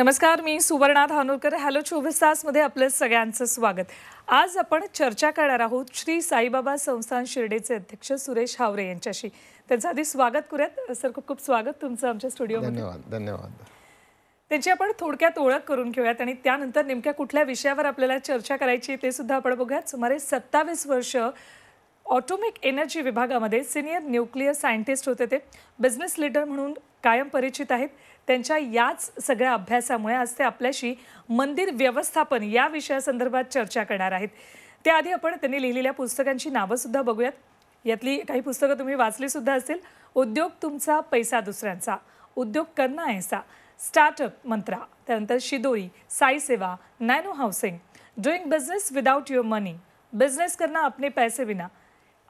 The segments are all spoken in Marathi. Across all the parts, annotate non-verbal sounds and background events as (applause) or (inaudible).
नमस्कार मी सुवर्णा धानोरकर हॅलो चोवीस तासमध्ये आपलं सगळ्यांचं स्वागत आज आपण चर्चा करणार आहोत श्री साईबाबा संस्थान शिर्डेचे अध्यक्ष सुरेश हावरे यांच्याशी त्यांचं आधी स्वागत करूयात सर खूप खूप स्वागत तुमचं आमच्या स्टुडिओमध्ये धन्यवाद धन्यवाद त्यांची आपण थोडक्यात ओळख करून घेऊयात आणि त्यानंतर नेमक्या कुठल्या विषयावर आपल्याला चर्चा करायची ते सुद्धा आपण बघूयात सुमारे सत्तावीस वर्ष ऑटोमिक एनर्जी विभागामध्ये सिनियर न्यूक्लिअर सायंटिस्ट होते ते बिझनेस लीडर म्हणून कायम परिचित आहेत त्यांच्या याच सगळ्या अभ्यासामुळे आज ते आपल्याशी मंदिर व्यवस्थापन या विषयासंदर्भात चर्चा करणार आहेत त्याआधी आपण त्यांनी लिहिलेल्या पुस्तकांची सुद्धा बघूयात यातली काही पुस्तकं तुम्ही वाचलीसुद्धा असतील उद्योग तुमचा पैसा दुसऱ्यांचा उद्योग करणं ऐसा स्टार्टअप मंत्रा त्यानंतर शिदोई Sai Seva nano housing doing business without your money business करना अपने पैसे विना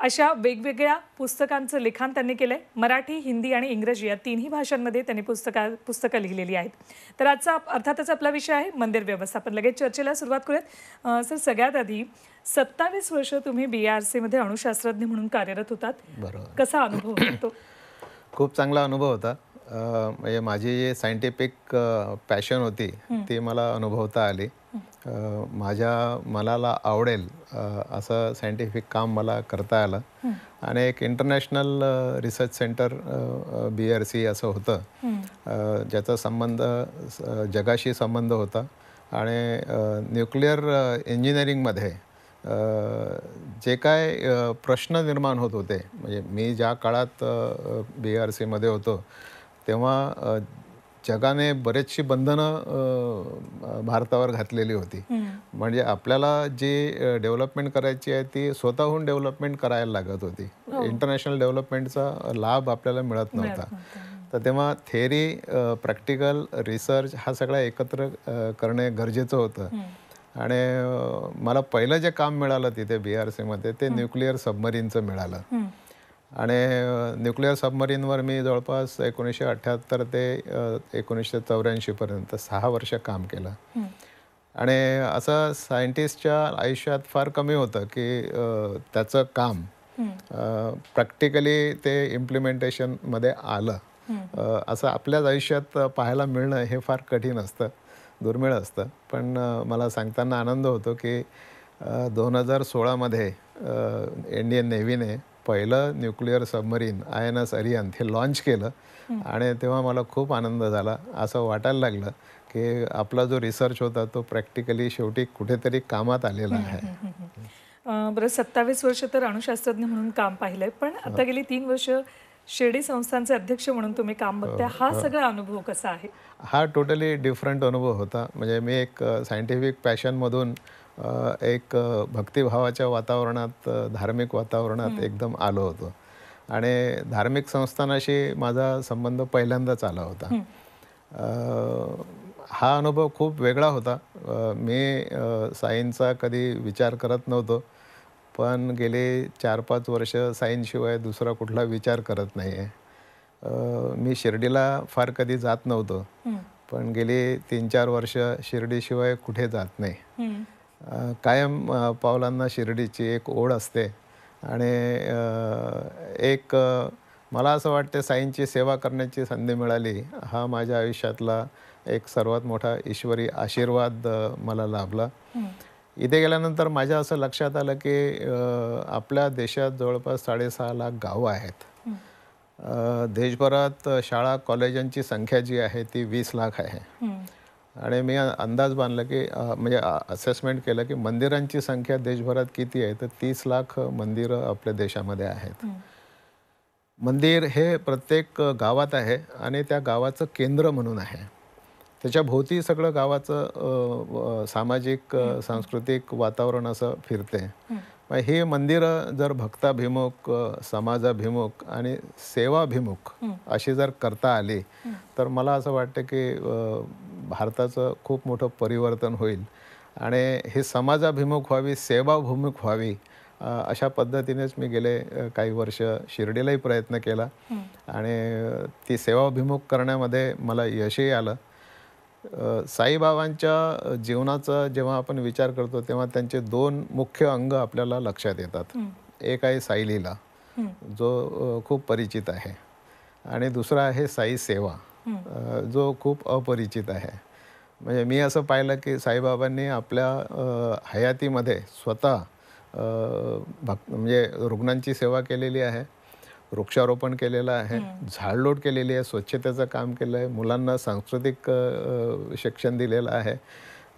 अशा वेगवेगळ्या पुस्तकांचं लिखाण त्यांनी केलं आहे मराठी हिंदी आणि इंग्रजी या तिन्ही भाषांमध्ये त्यांनी पुस्तका पुस्तकं लिहिलेली आहेत तर आजचा अर्थातच आपला विषय आहे मंदिर व्यवस्थापन लगेच चर्चेला सुरुवात करूयात सर सगळ्यात आधी सत्तावीस वर्ष तुम्ही बी आर सीमध्ये अणुशास्त्रज्ञ म्हणून कार्यरत होतात बरोबर कसा अनुभव होतो (coughs) खूप चांगला अनुभव होता म्हणजे माझी जे सायंटिफिक पॅशन होती ती मला अनुभवता आली माझ्या मनाला आवडेल असं सायंटिफिक काम मला करता आलं आणि एक international research centre B R C असं होतं ज्याचा संबंध जगाशी संबंध होता आणि न्यूक्लिअर इंजिनिअरिंगमध्ये जे काय प्रश्न निर्माण होत होते म्हणजे मी ज्या काळात बी आर सीमध्ये होतो तेव्हा जगाने बरेचशी बंधनं भारतावर घातलेली होती म्हणजे आपल्याला जी डेव्हलपमेंट करायची आहे ती स्वतःहून डेव्हलपमेंट करायला लागत होती हो. इंटरनॅशनल डेव्हलपमेंटचा लाभ आपल्याला मिळत नव्हता तर तेव्हा थेअरी प्रॅक्टिकल रिसर्च हा सगळा एकत्र करणे गरजेचं होतं आणि मला पहिलं जे काम मिळालं तिथे बी आर सीमध्ये ते न्यूक्लिअर सबमरीनचं मिळालं आणि न्यूक्लिअर सबमरीनवर मी जवळपास एकोणीसशे अठ्ठ्याहत्तर ते एकोणीसशे चौऱ्याऐंशीपर्यंत सहा वर्ष काम केलं आणि असं सायंटिस्टच्या आयुष्यात फार कमी होतं की त्याचं काम प्रॅक्टिकली ते इम्प्लिमेंटेशनमध्ये आलं असं आपल्याच आयुष्यात पाहायला मिळणं हे फार कठीण असतं दुर्मिळ असतं पण मला सांगताना आनंद होतो की दोन हजार सोळामध्ये इंडियन नेव्हीने पहिलं nuclear submarine I N S अरियन हे लॉन्च केलं आणि तेव्हा मला खूप आनंद झाला असं वाटायला लागलं की आपला जो रिसर्च होता तो प्रॅक्टिकली शेवटी कुठेतरी कामात आलेला आहे बरं सत्तावीस वर्ष तर अणुशास्त्रज्ञ म्हणून काम पाहिलंय पण हो. आता गेली तीन वर्ष शेडी संस्थांचे अध्यक्ष म्हणून तुम्ही काम हो, बघताय हा हो. सगळा अनुभव कसा आहे हा टोटली डिफरंट अनुभव होता म्हणजे मी एक सायंटिफिक पॅशनमधून एक भक्तिभावाच्या वातावरणात धार्मिक वातावरणात एकदम आलो होतो आणि धार्मिक संस्थानाशी माझा संबंध पहिल्यांदाच आला होता हा अनुभव खूप वेगळा होता मी साईंचा कधी विचार करत नव्हतो पण गेले चार पाच वर्ष साईंशिवाय दुसरा कुठला विचार करत नाही आहे मी शिर्डीला फार कधी जात नव्हतो पण गेली तीन चार वर्ष शिर्डीशिवाय कुठे जात नाही कायम पावलांना शिर्डीची एक ओढ असते आणि एक मला असं वाटते साईंची सेवा करण्याची संधी मिळाली हा माझ्या आयुष्यातला एक सर्वात मोठा ईश्वरी आशीर्वाद मला लाभला इथे गेल्यानंतर माझ्या असं लक्षात आलं की आपल्या देशात जवळपास साडेसहा लाख गावं आहेत देशभरात शाळा कॉलेजांची संख्या जी आहे ती वीस लाख आहे आणि मी अंदाज बांधला की म्हणजे असेसमेंट केलं की मंदिरांची संख्या देशभरात किती आहे तर तीस लाख मंदिरं आपल्या देशामध्ये आहेत मंदिर हे प्रत्येक गावात आहे आणि त्या गावाचं केंद्र म्हणून आहे त्याच्या भोवती सगळं गावाचं सामाजिक सांस्कृतिक वातावरण असं फिरते मग हे मंदिरं जर भक्ताभिमुख समाजाभिमुख आणि सेवाभिमुख अशी जर करता आली तर मला असं वाटतं की भारताचं खूप मोठं परिवर्तन होईल आणि हे समाजाभिमुख व्हावी सेवाभिमुख व्हावी अशा पद्धतीनेच मी गेले काही वर्ष शिर्डीलाही प्रयत्न केला आणि ती सेवाभिमुख करण्यामध्ये मला यशही आलं साईबाबांच्या जीवनाचा जेव्हा आपण विचार करतो तेव्हा त्यांचे दोन मुख्य अंग आपल्याला लक्षात येतात एक आहे साईलीला जो खूप परिचित आहे आणि दुसरा आहे साई सेवा जो खूप अपरिचित आहे म्हणजे मी असं पाहिलं की साईबाबांनी आपल्या हयातीमध्ये स्वतः भक्त म्हणजे रुग्णांची सेवा केलेली आहे वृक्षारोपण केलेलं आहे झाडलोट केलेली आहे स्वच्छतेचं काम केलं आहे मुलांना सांस्कृतिक शिक्षण दिलेलं आहे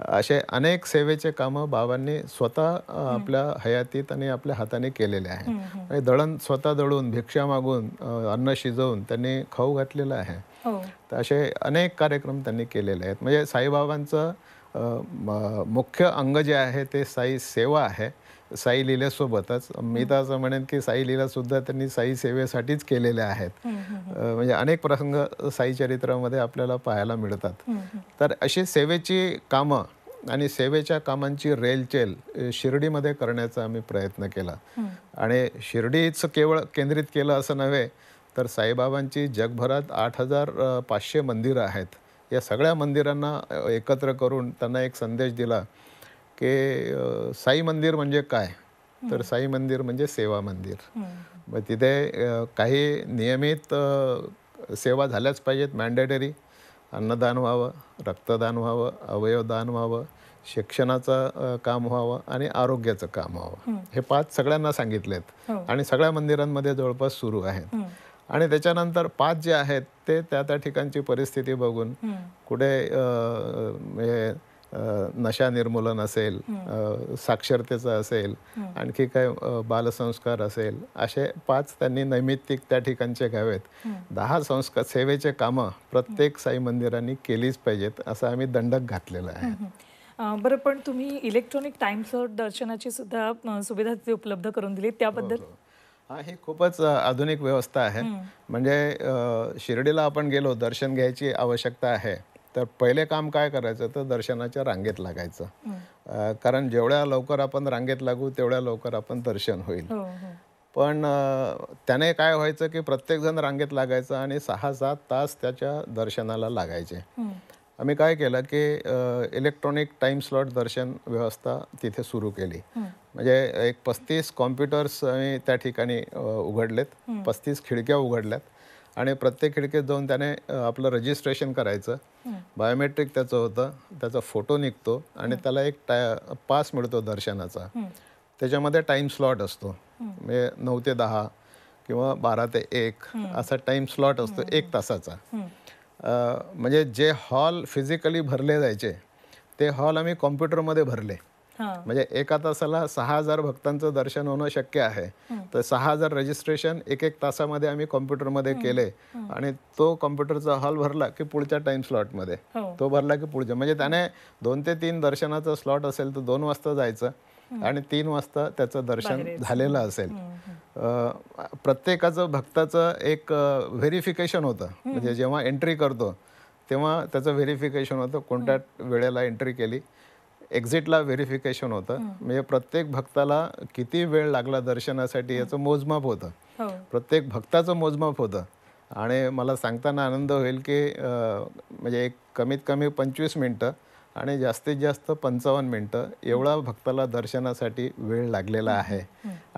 असे अनेक सेवेचे काम बाबांनी स्वतः आपल्या हयातीत आणि आपल्या हाताने केलेले आहे दळण स्वतः दळून भिक्षा मागून अन्न शिजवून त्यांनी खाऊ घातलेलं आहे हो. तर असे अनेक कार्यक्रम त्यांनी केलेले आहेत म्हणजे साईबाबांचं मुख्य अंग जे आहे ते साई सेवा आहे साई लीलासोबतच मी तर असं म्हणेन की साई सुद्धा त्यांनी साई सेवेसाठीच केलेल्या आहेत म्हणजे अनेक प्रसंग साई चरित्रामध्ये आपल्याला पाहायला मिळतात तर अशी सेवेची कामं आणि सेवेच्या कामांची रेलचेल शिर्डीमध्ये करण्याचा आम्ही प्रयत्न केला आणि शिर्डीच केवळ केंद्रित केलं असं नव्हे तर साईबाबांची जगभरात आठ हजार पाचशे मंदिरं आहेत या सगळ्या मंदिरांना एकत्र करून त्यांना एक संदेश दिला की साई मंदिर म्हणजे काय तर साई मंदिर म्हणजे सेवा मंदिर मग तिथे काही नियमित सेवा झाल्याच पाहिजेत मॅन्डेटरी अन्नदान व्हावं रक्तदान व्हावं अवयवदान व्हावं शिक्षणाचं काम व्हावं आणि आरोग्याचं काम व्हावं हे पाच सगळ्यांना सांगितलेत हो. आणि सगळ्या मंदिरांमध्ये जवळपास सुरू आहेत आणि त्याच्यानंतर पाच जे आहेत ते त्या त्या ठिकाणची परिस्थिती बघून कुठे म्हणजे नशा निर्मूलन असेल साक्षरतेचं असेल आणखी काय बालसंस्कार असेल असे पाच त्यांनी नैमित्तिक त्या ठिकाणचे घ्यावेत दहा संस्कार सेवेचे कामं प्रत्येक साई मंदिरांनी केलीच पाहिजेत असं आम्ही दंडक घातलेलं आहे बरं पण तुम्ही इलेक्ट्रॉनिक टाइम स्लॉट दर्शनाची सुद्धा सुविधा उपलब्ध करून दिली त्याबद्दल हो, हो. हा ही खूपच आधुनिक व्यवस्था आहे म्हणजे शिर्डीला आपण गेलो दर्शन घ्यायची आवश्यकता आहे तर पहिले काम काय करायचं तर दर्शनाच्या रांगेत लागायचं कारण जेवढ्या लवकर आपण रांगेत लागू तेवढ्या लवकर आपण दर्शन होईल हो, हो. पण त्याने काय व्हायचं की प्रत्येकजण रांगेत लागायचं आणि सहा सात तास त्याच्या दर्शनाला लागायचे आम्ही काय केलं की इलेक्ट्रॉनिक टाइम स्लॉट दर्शन व्यवस्था तिथे सुरू केली म्हणजे एक पस्तीस कॉम्प्युटर्स आम्ही त्या ठिकाणी उघडलेत पस्तीस खिडक्या उघडल्यात आणि प्रत्येक खिडकीत जाऊन त्याने आपलं रजिस्ट्रेशन करायचं बायोमेट्रिक त्याचं होतं त्याचा फोटो निघतो आणि त्याला एक टाय पास मिळतो दर्शनाचा त्याच्यामध्ये टाईम स्लॉट असतो म्हणजे नऊ ते दहा किंवा बारा ते एक असा टाईम स्लॉट असतो एक तासाचा म्हणजे जे हॉल फिजिकली भरले जायचे ते हॉल आम्ही कॉम्प्युटरमध्ये भरले म्हणजे एका तासाला सहा हजार भक्तांचं दर्शन होणं शक्य आहे तर सहा हजार रजिस्ट्रेशन एक एक तासामध्ये आम्ही कॉम्प्युटरमध्ये केले आणि तो कॉम्प्युटरचा हॉल भरला की पुढच्या टाइम स्लॉटमध्ये हो. तो भरला की पुढच्या म्हणजे त्याने दोन ते तीन दर्शनाचा स्लॉट असेल तर दोन वाजता जायचं आणि तीन वाजता त्याचं दर्शन झालेलं असेल प्रत्येकाचं भक्ताचं एक व्हेरिफिकेशन होतं म्हणजे जेव्हा एंट्री करतो तेव्हा त्याचं व्हेरिफिकेशन होतं कोणत्या वेळेला एंट्री केली एक्झिटला व्हेरिफिकेशन होतं म्हणजे प्रत्येक भक्ताला किती वेळ लागला दर्शनासाठी याचं मोजमाप होतं हो. प्रत्येक भक्ताचं मोजमाप होतं आणि मला सांगताना आनंद होईल की म्हणजे एक कमीत कमी पंचवीस मिनटं आणि जास्तीत जास्त पंचावन्न मिनटं एवढा भक्ताला दर्शनासाठी वेळ लागलेला आहे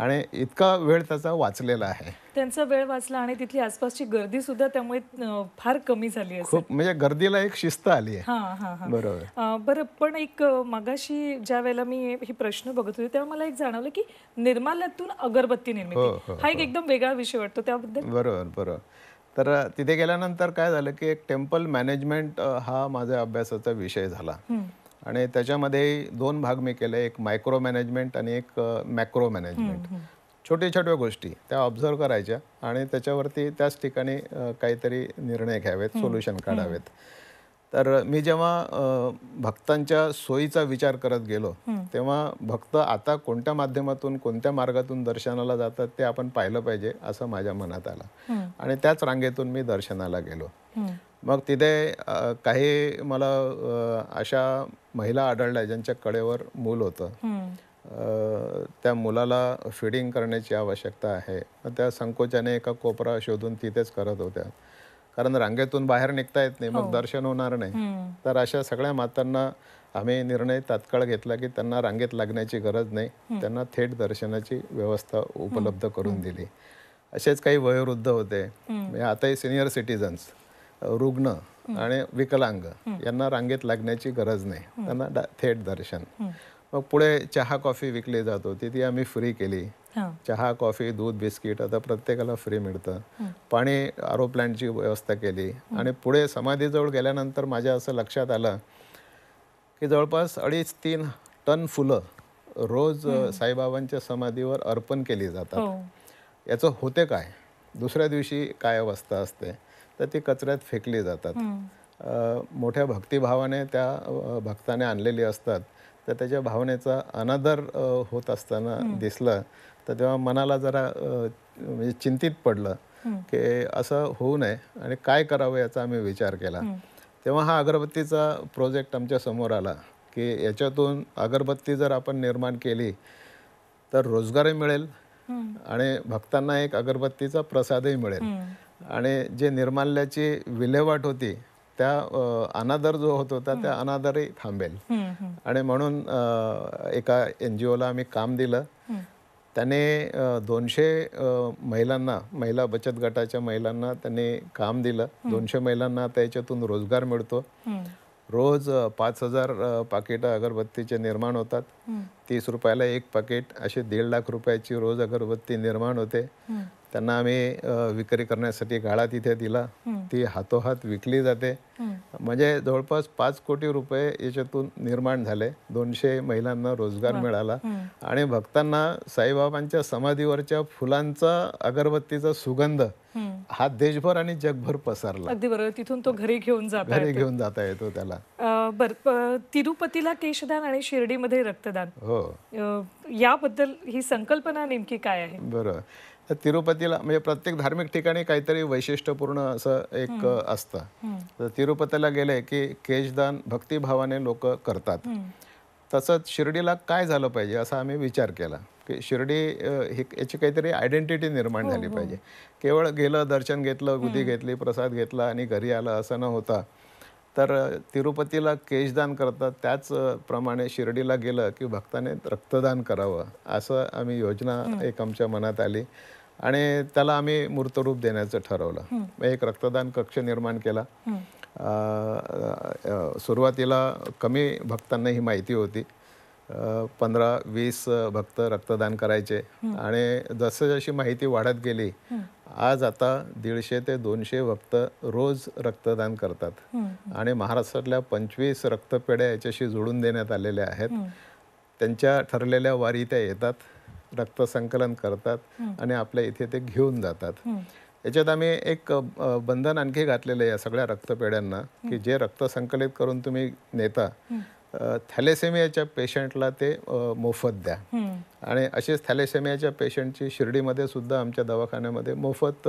आणि इतका वेळ त्याचा वाचलेला आहे त्यांचा वेळ वाचला आणि तिथली आसपासची गर्दी सुद्धा त्यामुळे फार कमी झाली खूप म्हणजे गर्दीला एक शिस्त आली आहे बरोबर पण एक मागाशी ज्या वेळेला मी हे प्रश्न बघत होते तेव्हा मला एक जाणवलं की निर्माल्यातून अगरबत्ती निर्मिती हो, हो, हा एक हो. एकदम वेगळा विषय वाटतो त्याबद्दल बरोबर बरोबर तर तिथे गेल्यानंतर काय झालं की एक टेम्पल मॅनेजमेंट हा माझ्या अभ्यासाचा विषय झाला आणि त्याच्यामध्ये दोन भाग मी केले एक मायक्रो मॅनेजमेंट आणि एक मॅक्रो मॅनेजमेंट छोट्या छोट्या गोष्टी त्या ऑब्झर्व करायच्या आणि त्याच्यावरती त्याच ठिकाणी काहीतरी निर्णय घ्यावेत सोल्युशन काढावेत तर मी जेव्हा भक्तांच्या सोयीचा विचार करत गेलो तेव्हा भक्त आता कोणत्या माध्यमातून कोणत्या मार्गातून दर्शनाला जातात ते आपण पाहिलं पाहिजे असं माझ्या मनात आलं आणि त्याच रांगेतून मी दर्शनाला गेलो मग तिथे काही मला अशा महिला आढळल्या ज्यांच्या कडेवर मूल होतं त्या मुलाला फिडिंग करण्याची आवश्यकता आहे त्या संकोचाने एका कोपरा शोधून तिथेच करत होत्या कारण रांगेतून बाहेर निघता येत नाही मग हो. दर्शन होणार नाही तर अशा सगळ्या मातांना आम्ही निर्णय तात्काळ घेतला की त्यांना रांगेत लागण्याची गरज नाही त्यांना थेट दर्शनाची व्यवस्था उपलब्ध करून दिली असेच काही वयोवृद्ध होते म्हणजे आताही सिनियर सिटीजन्स रुग्ण आणि विकलांग यांना रांगेत लागण्याची गरज नाही त्यांना थेट दर्शन मग पुढे चहा कॉफी विकली जात होती ती आम्ही फ्री केली चहा कॉफी दूध बिस्किट आता प्रत्येकाला फ्री मिळतं पाणी आरो प्लांटची व्यवस्था केली आणि पुढे समाधीजवळ गेल्यानंतर माझ्या असं लक्षात आलं की जवळपास अडीच तीन टन फुलं रोज साईबाबांच्या समाधीवर अर्पण केली जातात हो. याचं होते काय दुसऱ्या दिवशी काय अवस्था असते तर ती कचऱ्यात फेकली जातात मोठ्या भक्तिभावाने त्या भक्ताने आणलेली असतात तर त्याच्या भावनेचा अनादर होत असताना दिसलं तर तेव्हा मनाला जरा म्हणजे चिंतित पडलं की असं होऊ नये आणि काय करावं याचा आम्ही विचार केला तेव्हा हा अगरबत्तीचा प्रोजेक्ट आमच्या समोर आला की याच्यातून अगरबत्ती जर आपण निर्माण केली तर रोजगारही मिळेल आणि भक्तांना एक अगरबत्तीचा प्रसादही मिळेल आणि जे निर्माल्याची विल्हेवाट होती त्या अनादर जो होत होता त्या अनादरही थांबेल आणि म्हणून एका एन जी ओला आम्ही काम दिलं त्याने दोनशे महिलांना महिला बचत गटाच्या महिलांना त्याने काम दिलं दोनशे महिलांना त्याच्यातून रोजगार मिळतो रोज पाच हजार पाकिट अगरबत्तीचे निर्माण होतात तीस रुपयाला एक पाकिट असे दीड लाख रुपयाची रोज अगरबत्ती निर्माण होते त्यांना आम्ही विक्री करण्यासाठी गाळा तिथे दिला ती हातोहात विकली जाते म्हणजे जवळपास पाच कोटी रुपये याच्यातून निर्माण झाले दोनशे महिलांना रोजगार मिळाला आणि भक्तांना साईबाबांच्या समाधीवरच्या फुलांचा अगरबत्तीचा सुगंध हा देशभर आणि जगभर पसरला अगदी बरोबर तिथून तो घरी घेऊन जात घरी घेऊन जाता येतो त्याला बर तिरुपतीला केशदान आणि शिर्डीमध्ये रक्तदान हो याबद्दल ही संकल्पना नेमकी काय आहे बरं तिरुपतीला म्हणजे प्रत्येक धार्मिक ठिकाणी काहीतरी वैशिष्ट्यपूर्ण असं एक असतं तर तिरुपतीला गेले की केशदान भक्तिभावाने लोक करतात तसंच शिर्डीला काय झालं पाहिजे असा आम्ही विचार केला की शिर्डी हे याची काहीतरी आयडेंटिटी निर्माण हो, झाली हो. पाहिजे केवळ गेलं दर्शन घेतलं गुदी घेतली प्रसाद घेतला आणि घरी आलं असं न होता तर तिरुपतीला केशदान करतात त्याचप्रमाणे शिर्डीला गेलं की भक्ताने रक्तदान करावं असं आम्ही योजना एक आमच्या मनात आली आणि त्याला आम्ही मूर्तरूप देण्याचं ठरवलं एक रक्तदान कक्ष निर्माण केला सुरुवातीला कमी भक्तांना ही माहिती होती पंधरा वीस भक्त रक्तदान करायचे आणि जसं जशी माहिती वाढत गेली आज आता दीडशे ते दोनशे भक्त रोज रक्तदान करतात आणि महाराष्ट्रातल्या पंचवीस रक्तपेढ्या याच्याशी जोडून देण्यात आलेल्या आहेत त्यांच्या ठरलेल्या वारी त्या येतात रक्तसंकलन करतात आणि आपल्या इथे ते घेऊन जातात याच्यात आम्ही एक बंधन आणखी घातलेलं आहे या सगळ्या रक्तपेढ्यांना की जे रक्त संकलित करून तुम्ही नेता थॅलेसेमियाच्या पेशंटला ते मोफत द्या आणि असेच थॅलेसेमियाच्या पेशंटची शिर्डीमध्ये सुद्धा आमच्या दवाखान्यामध्ये मोफत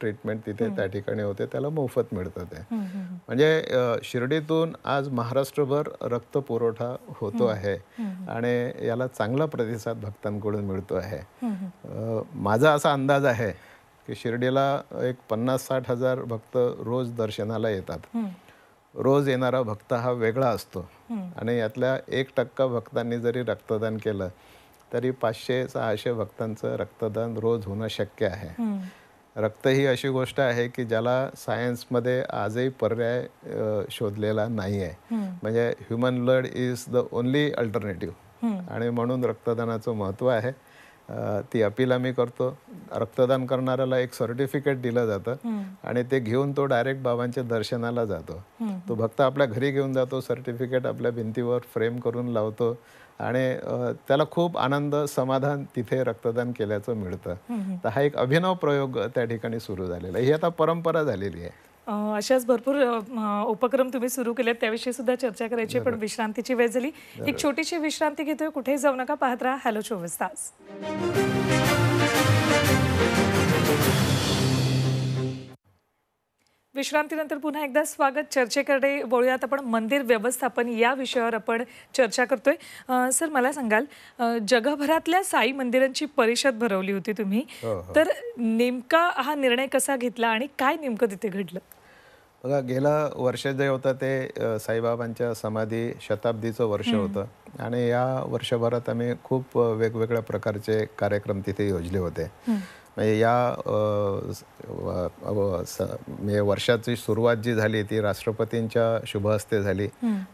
ट्रीटमेंट तिथे त्या ठिकाणी होते त्याला मोफत मिळतं ते म्हणजे शिर्डीतून आज महाराष्ट्रभर रक्त पुरवठा होतो आहे आणि याला चांगला प्रतिसाद भक्तांकडून मिळतो आहे माझा असा अंदाज आहे की शिर्डीला एक पन्नास साठ हजार भक्त रोज दर्शनाला येतात रोज येणारा भक्त हा वेगळा असतो आणि यातल्या एक टक्का भक्तांनी जरी रक्तदान केलं तरी पाचशे सहाशे भक्तांचं रक्तदान रोज होणं शक्य आहे रक्त ही अशी गोष्ट आहे की ज्याला सायन्समध्ये आजही पर्याय शोधलेला नाही आहे म्हणजे human blood is the only alternative आणि म्हणून रक्तदानाचं महत्व आहे ती अपील आम्ही करतो रक्तदान करणाऱ्याला एक सर्टिफिकेट दिलं जातं आणि ते घेऊन तो डायरेक्ट बाबांच्या दर्शनाला जातो तो भक्त आपल्या घरी घेऊन जातो सर्टिफिकेट आपल्या भिंतीवर फ्रेम करून लावतो आणि त्याला खूप आनंद समाधान तिथे रक्तदान केल्याचं मिळतं तर हा एक अभिनव प्रयोग त्या ठिकाणी सुरू झालेला ही आता परंपरा झालेली आहे अशाच भरपूर उपक्रम तुम्ही सुरू केलेत त्याविषयी सुद्धा चर्चा करायची पण विश्रांतीची वेळ झाली एक छोटीशी विश्रांती घेतोय कुठेही जाऊ नका पाहत राहा हॅलो चोवीस तास विश्रांतीनंतर पुन्हा एकदा स्वागत चर्चेकडे बोलूयात आपण मंदिर व्यवस्थापन या विषयावर आपण चर्चा करतोय सर मला सांगाल जगभरातल्या साई मंदिरांची परिषद भरवली होती तुम्ही हो, हो. तर नेमका हा निर्णय कसा घेतला आणि काय नेमकं तिथे घडलं बघा गेल्या वर्ष जे होतं ते साईबाबांच्या समाधी शताब्दीचं वर्ष होतं आणि या वर्षभरात आम्ही खूप वेगवेगळ्या प्रकारचे कार्यक्रम तिथे योजले होते म्हणजे या म्हणजे वर्षाची सुरुवात जी झाली ती राष्ट्रपतींच्या शुभ हस्ते झाली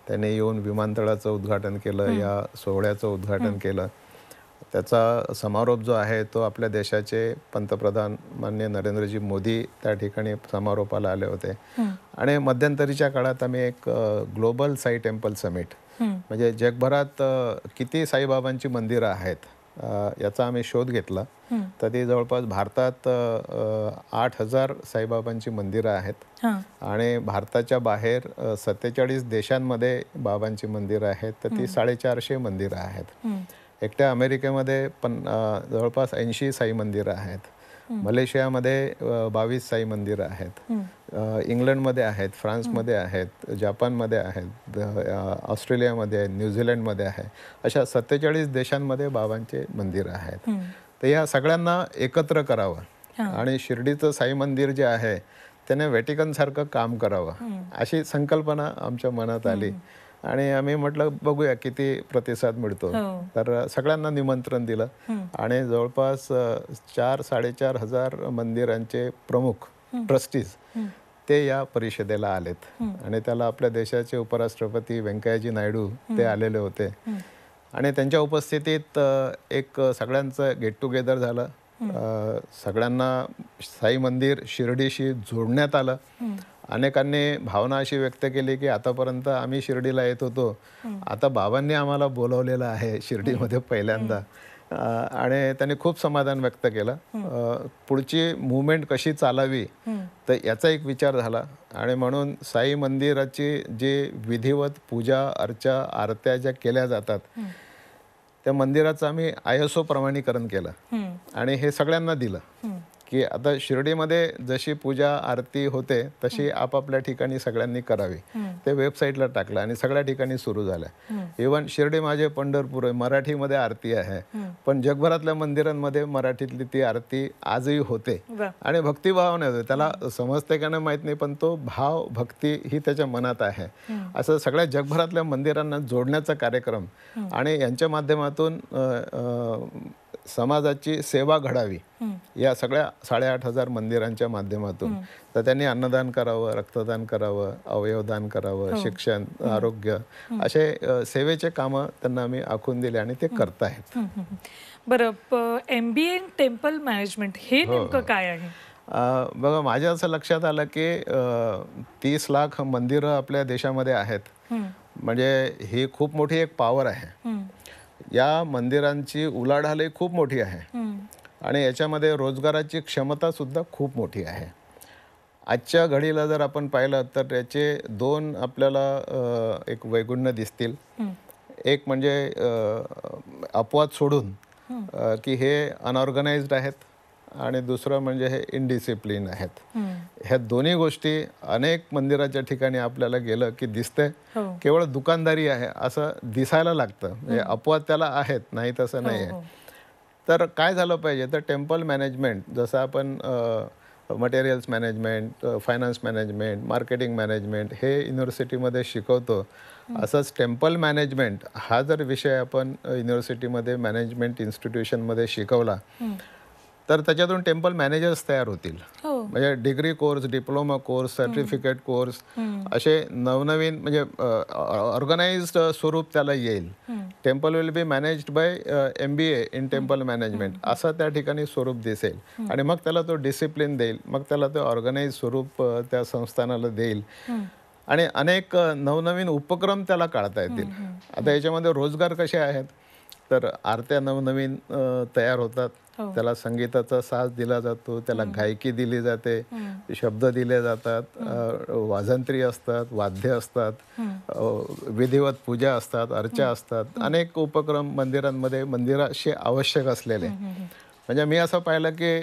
त्यांनी येऊन विमानतळाचं उद्घाटन केलं या सोहळ्याचं उद्घाटन केलं त्याचा समारोप जो आहे तो आपल्या देशाचे पंतप्रधान मान्य नरेंद्रजी मोदी त्या ठिकाणी समारोपाला आले होते आणि मध्यंतरीच्या काळात आम्ही एक ग्लोबल साई टेम्पल समिट म्हणजे जगभरात किती साईबाबांची मंदिरं आहेत याचा आम्ही शोध घेतला तर ते जवळपास भारतात आठ हजार साईबाबांची मंदिरं आहेत आणि भारताच्या बाहेर सत्तेचाळीस देशांमध्ये बाबांची मंदिरं आहेत तर ती साडेचारशे मंदिरं आहेत एकट्या अमेरिकेमध्ये पण जवळपास ऐंशी साई मंदिरं आहेत मलेशियामध्ये बावीस साई मंदिरं आहेत इंग्लंडमध्ये आहेत फ्रान्समध्ये आहेत जपानमध्ये आहेत ऑस्ट्रेलियामध्ये आहेत न्यूझीलंडमध्ये आहे अशा सत्तेचाळीस देशांमध्ये बाबांचे मंदिर आहेत तर या सगळ्यांना एकत्र करावं आणि शिर्डीचं साई मंदिर जे आहे त्याने वेटिकन सारखं काम करावं अशी संकल्पना आमच्या मनात आली आणि आम्ही म्हटलं बघूया किती प्रतिसाद मिळतो हो. तर सगळ्यांना निमंत्रण दिलं आणि जवळपास चार साडेचार हजार मंदिरांचे प्रमुख ट्रस्टीज ते या परिषदेला आलेत आणि त्याला आपल्या देशाचे उपराष्ट्रपती व्यंकय्याजी नायडू ते आलेले होते आणि त्यांच्या उपस्थितीत एक सगळ्यांचं गेट टुगेदर झालं सगळ्यांना साई मंदिर शिर्डीशी जोडण्यात आलं अनेकांनी भावना अशी व्यक्त केली की आतापर्यंत आम्ही शिर्डीला येत होतो आता बाबांनी आम्हाला बोलवलेलं आहे शिर्डीमध्ये पहिल्यांदा आणि त्यांनी खूप समाधान व्यक्त केलं पुढची मुवमेंट कशी चालावी तर याचा एक विचार झाला आणि म्हणून साई मंदिराची जी विधिवत पूजा अर्चा आरत्या ज्या केल्या जातात त्या मंदिराचं आम्ही आय प्रमाणीकरण केलं आणि हे सगळ्यांना दिलं की आता शिर्डीमध्ये जशी पूजा आरती होते तशी आपापल्या ठिकाणी सगळ्यांनी करावी ते वेबसाईटला टाकलं आणि सगळ्या ठिकाणी सुरू झालं इव्हन शिर्डी माझे पंढरपूर आहे मराठीमध्ये आरती आहे पण जगभरातल्या मंदिरांमध्ये मराठीतली ती आरती आजही होते आणि भक्तिभावाने होते त्याला समजते का नाही माहीत नाही पण तो भाव भक्ती ही त्याच्या मनात आहे असं सगळ्या जगभरातल्या मंदिरांना जोडण्याचा कार्यक्रम आणि यांच्या माध्यमातून समाजाची सेवा घडावी या सगळ्या साडेआठ हजार मंदिरांच्या माध्यमातून तर त्यांनी अन्नदान करावं रक्तदान करावं अवयवदान करावं हो. शिक्षण आरोग्य असे सेवेचे कामं त्यांना आम्ही आखून दिले आणि ते करतायत बरं M B in temple management हे हो, नेमकं हो. काय आहे बघा माझ्या असं लक्षात आलं की तीस लाख मंदिरं आपल्या देशामध्ये आहेत म्हणजे ही खूप मोठी एक पॉवर आहे या मंदिरांची उलाढालही खूप मोठी आहे आणि याच्यामध्ये रोजगाराची क्षमता सुद्धा खूप मोठी आहे आजच्या घडीला जर आपण पाहिलं तर त्याचे दोन आपल्याला एक वैगुण्य दिसतील एक म्हणजे अपवाद सोडून की हे अनऑर्गनाइज्ड आहेत आणि दुसरं म्हणजे हे इनडिसिप्लिन आहेत ह्या दोन्ही गोष्टी अनेक मंदिराच्या ठिकाणी आपल्याला गेलं की दिसतंय हो. केवळ दुकानदारी आहे असं दिसायला लागतं म्हणजे अपवाद त्याला आहेत नाही तसं हो, नाही आहे हो. तर काय झालं पाहिजे तर टेम्पल मॅनेजमेंट जसं आपण materials management finance management marketing management हे युनिव्हर्सिटीमध्ये शिकवतो असंच टेम्पल मॅनेजमेंट हा जर विषय आपण युनिव्हर्सिटीमध्ये मॅनेजमेंट इन्स्टिट्यूशनमध्ये शिकवला तर त्याच्यातून टेम्पल मॅनेजर्स तयार होतील हो. म्हणजे degree course diploma course certificate course असे नवनवीन म्हणजे ऑर्गनाइज्ड स्वरूप त्याला येईल temple will be managed by M B A in temple management असं त्या ठिकाणी स्वरूप दिसेल आणि मग त्याला तो डिसिप्लिन देईल मग त्याला तो ऑर्गनाइज स्वरूप त्या संस्थानाला देईल आणि अनेक नवनवीन उपक्रम त्याला काढता येतील आता याच्यामध्ये रोजगार कसे आहेत तर आरत्या नवनवीन तयार होतात हो. त्याला संगीताचा साज दिला जातो त्याला गायकी दिली जाते शब्द दिले जातात वाजंत्री असतात वाद्य असतात विधिवत पूजा असतात अर्चा असतात अनेक उपक्रम मंदिरांमध्ये मंदिराशी आवश्यक असलेले म्हणजे मी असं पाहिलं की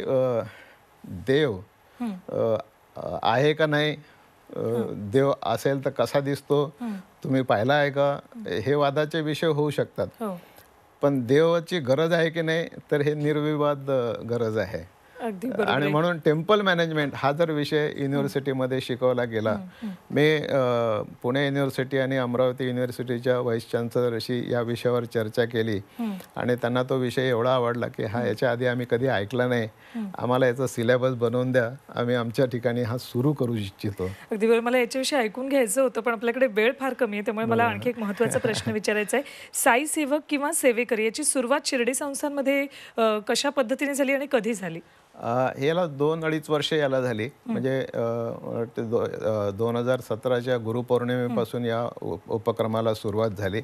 देव आहे का नाही देव असेल तर कसा दिसतो तुम्ही पाहिला आहे का हे वादाचे विषय होऊ शकतात हो. पण देवाची गरज आहे की नाही तर हे निर्विवाद गरज आहे आणि म्हणून टेम्पल मॅनेजमेंट हा जर विषय युनिव्हर्सिटीमध्ये शिकवला गेला मी पुणे युनिव्हर्सिटी आणि अमरावती युनिव्हर्सिटीच्या व्हाईस अशी या विषयावर चर्चा केली आणि त्यांना तो विषय एवढा आवडला की हा याच्या आधी आम्ही कधी ऐकला नाही आम्हाला याचा सिलेबस बनवून द्या आम्ही आमच्या ठिकाणी हा सुरू करू इच्छितो अगदी बरोबर मला याच्याविषयी ऐकून घ्यायचं होतं पण आपल्याकडे वेळ फार कमी आहे त्यामुळे मला हो. आणखी एक महत्वाचा प्रश्न विचारायचा आहे साई सेवक किंवा सेवेकरी याची सुरुवात शिर्डी संस्थांमध्ये कशा पद्धतीने झाली आणि कधी झाली याला दोन अडीच वर्ष याला झाली म्हणजे दोन हजार सतराच्या गुरुपौर्णिमेपासून या उपक्रमाला सुरुवात झाली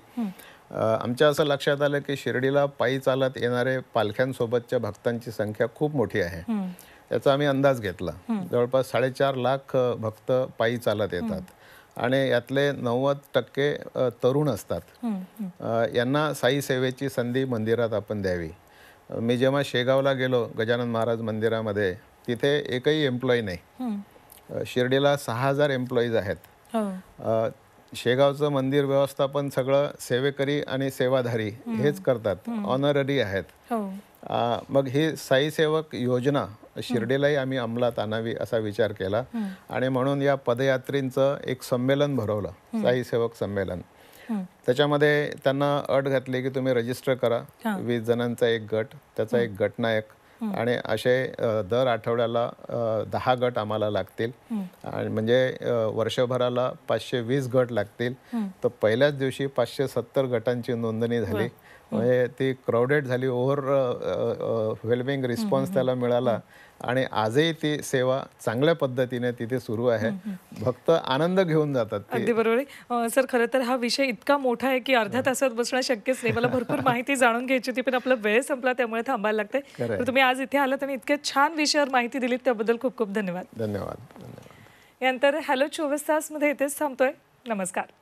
आमच्या असं लक्षात आलं की शिर्डीला पायी चालत येणारे पालख्यांसोबतच्या भक्तांची संख्या खूप मोठी आहे त्याचा आम्ही अंदाज घेतला जवळपास साडेचार लाख भक्त पायी चालत येतात आणि यातले नव्वद टक्के तरुण असतात यांना साई सेवेची संधी मंदिरात आपण द्यावी मी जेव्हा शेगावला गेलो गजानन महाराज मंदिरामध्ये तिथे एकही एम्प्लॉई नाही शिर्डीला सहा हजार एम्प्लॉईज आहेत हो. शेगावचं मंदिर व्यवस्थापन सगळं सेवेकरी आणि सेवाधारी हेच करतात ऑनररी आहेत हो. मग ही साईसेवक योजना शिर्डीलाही आम्ही अंमलात आणावी असा विचार केला आणि म्हणून या पदयात्रींचं एक संमेलन भरवलं साईसेवक संमेलन त्याच्यामध्ये त्यांना अट घातली की तुम्ही रजिस्टर करा वीस जणांचा एक गट त्याचा एक गटनायक आणि असे दर आठवड्याला दहा गट आम्हाला लागतील आणि म्हणजे वर्षभराला पाचशे वीस गट लागतील तर पहिल्याच दिवशी पाचशे सत्तर गटांची नोंदणी झाली म्हणजे ती क्राऊडेड झाली ओव्हर वेलमिंग रिस्पॉन्स त्याला मिळाला आणि आजही ती सेवा चांगल्या पद्धतीने तिथे सुरू आहे भक्त आनंद घेऊन जातात अगदी बरोबर सर खरं तर हा विषय इतका मोठा आहे की अर्ध्या तासात बसणं शक्यच नाही मला भरपूर (laughs) माहिती जाणून घ्यायची होती पण आपला वेळ संपला त्यामुळे थांबायला लागते तुम्ही आज इथे आलात आणि इतक्या छान विषयावर माहिती दिलीत त्याबद्दल खूप खूप धन्यवाद धन्यवाद यानंतर हॅलो चोवीस तास मध्ये इथेच थांबतोय नमस्कार